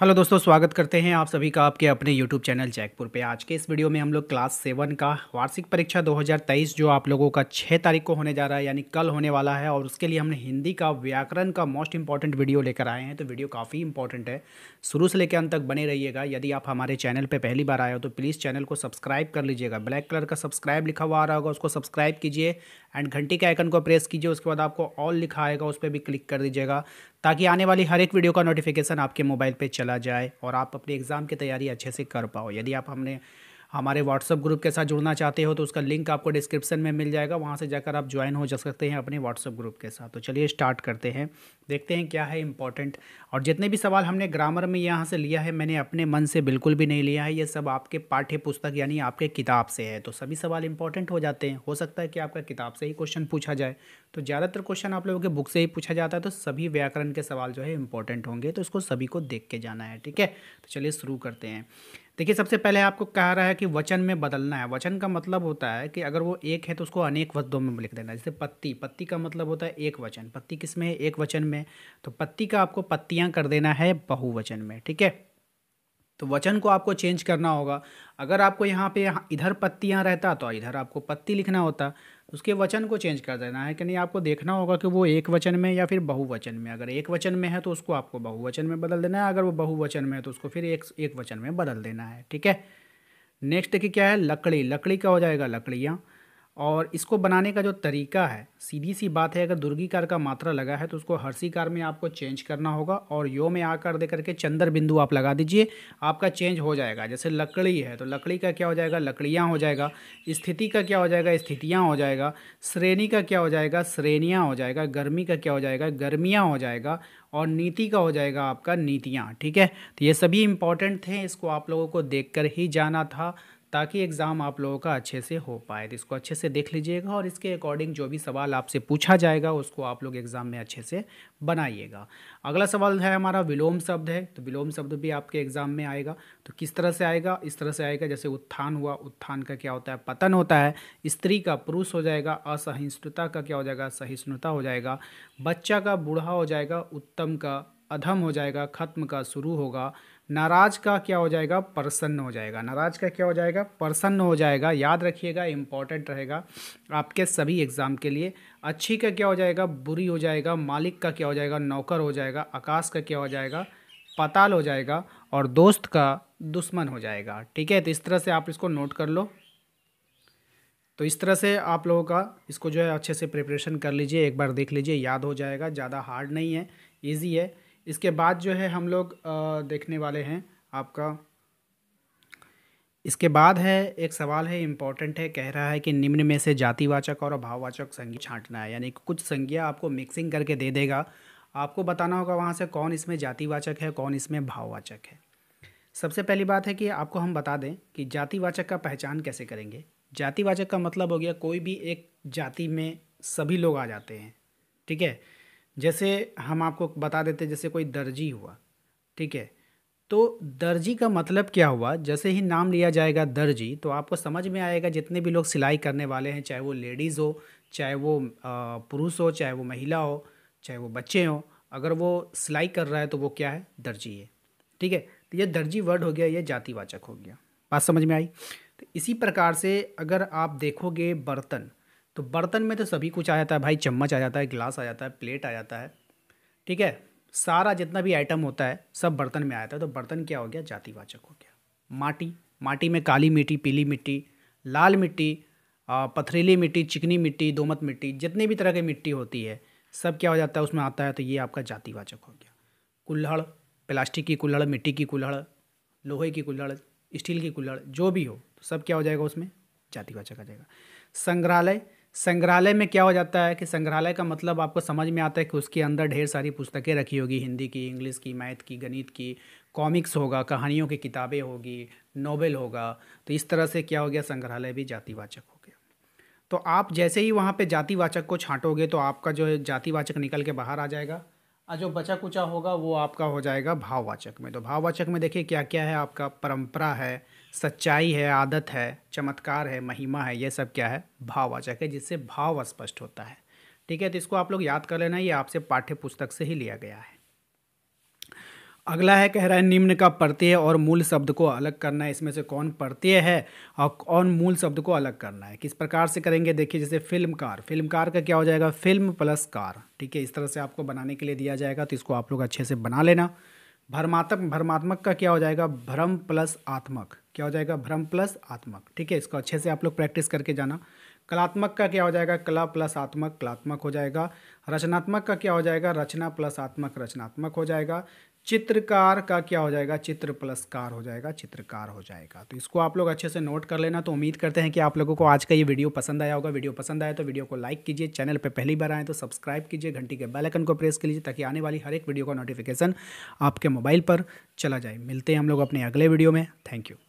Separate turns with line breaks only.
hello दोस्तों स्वागत करते हैं आप सभी का आपके अपने यूट्यूब चैनल जैकपुर पे आज के इस वीडियो में हम लोग क्लास सेवन का वार्षिक परीक्षा 2023 जो आप लोगों का छः तारीख को होने जा रहा है यानी कल होने वाला है और उसके लिए हमने हिंदी का व्याकरण का मोस्ट इंपॉर्टेंट वीडियो लेकर आए हैं तो वीडियो काफ़ी इंपॉर्टेंट है शुरू से लेकर अंत तक बने रहिएगा यदि आप हमारे चैनल पर पहली बार आए हो तो प्लीज़ चैनल को सब्सक्राइब कर लीजिएगा ब्लैक कलर का सब्सक्राइब लिखा हुआ आ रहा होगा उसको सब्सक्राइब कीजिए एंड घंटी के आइकन को प्रेस कीजिए उसके बाद आपको ऑल लिखा आएगा उस पर भी क्लिक कर दीजिएगा ताकि आने वाली हर एक वीडियो का नोटिफिकेशन आपके मोबाइल पे चला जाए और आप अपनी एग्ज़ाम की तैयारी अच्छे से कर पाओ यदि आप हमने हमारे व्हाट्सअप ग्रुप के साथ जुड़ना चाहते हो तो उसका लिंक आपको डिस्क्रिप्शन में मिल जाएगा वहाँ से जाकर आप ज्वाइन हो जा सकते हैं अपने व्हाट्सअप ग्रुप के साथ तो चलिए स्टार्ट करते हैं देखते हैं क्या है इंपॉर्टेंट और जितने भी सवाल हमने ग्रामर में यहाँ से लिया है मैंने अपने मन से बिल्कुल भी नहीं लिया है ये सब आपके पाठ्य पुस्तक यानी आपके किताब से है तो सभी सवाल इंपॉर्टेंट हो जाते हैं हो सकता है कि आपका किताब से ही क्वेश्चन पूछा जाए तो ज़्यादातर क्वेश्चन आप लोगों के बुक से ही पूछा जाता है तो सभी व्याकरण के सवाल जो है इंपॉर्टेंट होंगे तो इसको सभी को देख के जाना है ठीक है तो चलिए शुरू करते हैं देखिए सबसे पहले आपको कह रहा है कि वचन में बदलना है वचन का मतलब होता है कि अगर वो एक है तो उसको अनेक वचनों में लिख देना जैसे पत्ती पत्ती का मतलब होता है एक वचन पत्ती किस में है एक वचन में तो पत्ती का आपको पत्तियाँ कर देना है बहुवचन में ठीक है तो वचन को आपको चेंज करना होगा अगर आपको यहाँ पे इधर पत्तियाँ रहता तो इधर आपको पत्ती लिखना होता उसके वचन को चेंज कर देना है कि नहीं आपको देखना होगा कि वो एक वचन में या फिर बहुवचन में अगर एक वचन में है तो उसको आपको बहुवचन में बदल देना है अगर वो बहुवचन में है तो उसको फिर एक एक वचन में बदल देना है ठीक है नेक्स्ट की क्या है लकड़ी लकड़ी का हो जाएगा लकड़ियाँ और इसको बनाने का जो तरीका है सीधी सी बात है अगर दुर्गीकार का मात्रा लगा है तो उसको हर्षिकार में आपको चेंज करना होगा और यो में आकर दे करके चंद्र बिंदु आप लगा दीजिए आपका चेंज हो जाएगा जैसे लकड़ी है तो लकड़ी का क्या हो जाएगा लकड़ियाँ हो जाएगा स्थिति का क्या हो जाएगा स्थितियाँ हो जाएगा श्रेणी का क्या हो जाएगा श्रेणियाँ हो जाएगा गर्मी का क्या हो जाएगा गर्मियाँ हो जाएगा और नीति का हो जाएगा आपका नीतियाँ ठीक है तो ये सभी इंपॉर्टेंट थे इसको आप लोगों को देख कर ही जाना था ताकि एग्ज़ाम आप लोगों का अच्छे से हो पाए तो इसको अच्छे से देख लीजिएगा और इसके अकॉर्डिंग जो भी सवाल आपसे पूछा जाएगा उसको आप लोग एग्ज़ाम में अच्छे से बनाइएगा अगला सवाल है हमारा विलोम शब्द है तो विलोम शब्द भी आपके एग्ज़ाम में आएगा तो किस तरह से आएगा इस तरह से आएगा जैसे उत्थान हुआ उत्थान का क्या होता है पतन होता है स्त्री का पुरुष हो जाएगा असहिष्णुता का क्या हो जाएगा सहिष्णुता हो जाएगा बच्चा का बूढ़ा हो जाएगा उत्तम का अधम हो जाएगा खत्म का शुरू होगा नाराज का क्या हो जाएगा प्रसन्न हो जाएगा नाराज का क्या हो जाएगा प्रसन्न हो जाएगा याद रखिएगा इम्पॉर्टेंट रहेगा आपके सभी एग्ज़ाम के लिए अच्छी का क्या हो जाएगा बुरी हो जाएगा मालिक का क्या हो जाएगा नौकर हो जाएगा आकाश का क्या हो जाएगा पताल हो जाएगा और दोस्त का दुश्मन हो जाएगा ठीक है तो इस तरह से आप इसको नोट कर लो तो इस तरह से आप लोगों का इसको जो है अच्छे से प्रिपरेशन कर लीजिए एक बार देख लीजिए याद हो जाएगा ज़्यादा हार्ड नहीं है ईजी है इसके बाद जो है हम लोग देखने वाले हैं आपका इसके बाद है एक सवाल है इम्पॉर्टेंट है कह रहा है कि निम्न में से जातिवाचक और भाववाचक संज्ञा छांटना है यानी कुछ संज्ञा आपको मिक्सिंग करके दे देगा आपको बताना होगा वहाँ से कौन इसमें जातिवाचक है कौन इसमें भाववाचक है सबसे पहली बात है कि आपको हम बता दें कि जातिवाचक का पहचान कैसे करेंगे जातिवाचक का मतलब हो गया कोई भी एक जाति में सभी लोग आ जाते हैं ठीक है जैसे हम आपको बता देते जैसे कोई दर्जी हुआ ठीक है तो दर्जी का मतलब क्या हुआ जैसे ही नाम लिया जाएगा दर्जी तो आपको समझ में आएगा जितने भी लोग सिलाई करने वाले हैं चाहे वो लेडीज़ हो चाहे वो पुरुष हो चाहे वो महिला हो चाहे वो बच्चे हों अगर वो सिलाई कर रहा है तो वो क्या है दर्जी है ठीक है तो ये दर्जी वर्ड हो गया ये जातिवाचक हो गया बात समझ में आई तो इसी प्रकार से अगर आप देखोगे बर्तन तो बर्तन में तो सभी कुछ आ जाता है भाई चम्मच आ जाता है गिलास आ जाता है प्लेट आ जाता है ठीक है सारा जितना भी आइटम होता है सब बर्तन में आ जाता है तो बर्तन क्या हो गया जातिवाचक हो गया माटी माटी में काली मिट्टी पीली मिट्टी लाल मिट्टी पथरीली मिट्टी चिकनी मिट्टी दोमत मिट्टी जितनी भी तरह की मिट्टी होती है सब क्या हो जाता है उसमें आता है तो ये आपका जातिवाचक हो गया कुल्हड़ प्लास्टिक की कुल्हड़ मिट्टी की कुल्हड़ लोहे की कुल्हड़ स्टील की कुल्हड़ जो भी हो तो सब क्या हो जाएगा उसमें जातिवाचक आ जाएगा संग्रहालय संग्रहालय में क्या हो जाता है कि संग्रहालय का मतलब आपको समझ में आता है कि उसके अंदर ढेर सारी पुस्तकें रखी होगी हिंदी की इंग्लिश की मैथ की गणित की कॉमिक्स होगा कहानियों की किताबें होगी नोवेल होगा तो इस तरह से क्या हो गया संग्रहालय भी जातिवाचक हो गया तो आप जैसे ही वहाँ पर जातिवाचक को छाँटोगे तो आपका जो है जातिवाचक निकल के बाहर आ जाएगा और जो बचा कुचा होगा वो आपका हो जाएगा भाववाचक में तो भाववाचक में देखिए क्या क्या है आपका परंपरा है सच्चाई है आदत है चमत्कार है महिमा है ये सब क्या है भाववाचक है जिससे भाव स्पष्ट होता है ठीक है तो इसको आप लोग याद कर लेना ये आपसे पाठ्य पुस्तक से ही लिया गया है अगला है कह रहा है निम्न का प्रत्यय और मूल शब्द को अलग करना है इसमें से कौन प्रत्यय है और कौन मूल शब्द को अलग करना है किस प्रकार से करेंगे देखिए जैसे फिल्मकार फिल्मकार का क्या हो जाएगा फिल्म प्लस कार ठीक है इस तरह से आपको बनाने के लिए दिया जाएगा तो इसको आप लोग अच्छे से बना लेना भरमात्मक भरमात्मक का क्या हो जाएगा भ्रम प्लस आत्मक क्या हो जाएगा भ्रम प्लस आत्मक ठीक है इसको अच्छे से आप लोग प्रैक्टिस करके जाना कलात्मक का क्या हो जाएगा कला प्लस आत्मक कलात्मक हो जाएगा रचनात्मक का क्या हो जाएगा रचना प्लस आत्मक रचनात्मक हो जाएगा चित्रकार का क्या हो जाएगा चित्र प्लस कार हो जाएगा चित्रकार हो जाएगा तो इसको आप लोग अच्छे से नोट कर लेना तो उम्मीद करते हैं कि आप लोगों को आज का ये वीडियो पसंद आया होगा वीडियो पसंद आया तो वीडियो को लाइक कीजिए चैनल पर पहली बार आए तो सब्सक्राइब कीजिए घंटी के बेल आइकन को प्रेस कीजिए ताकि आने वाली हर एक वीडियो का नोटिफिकेशन आपके मोबाइल पर चला जाए मिलते हैं हम लोग अपने अगले वीडियो में थैंक यू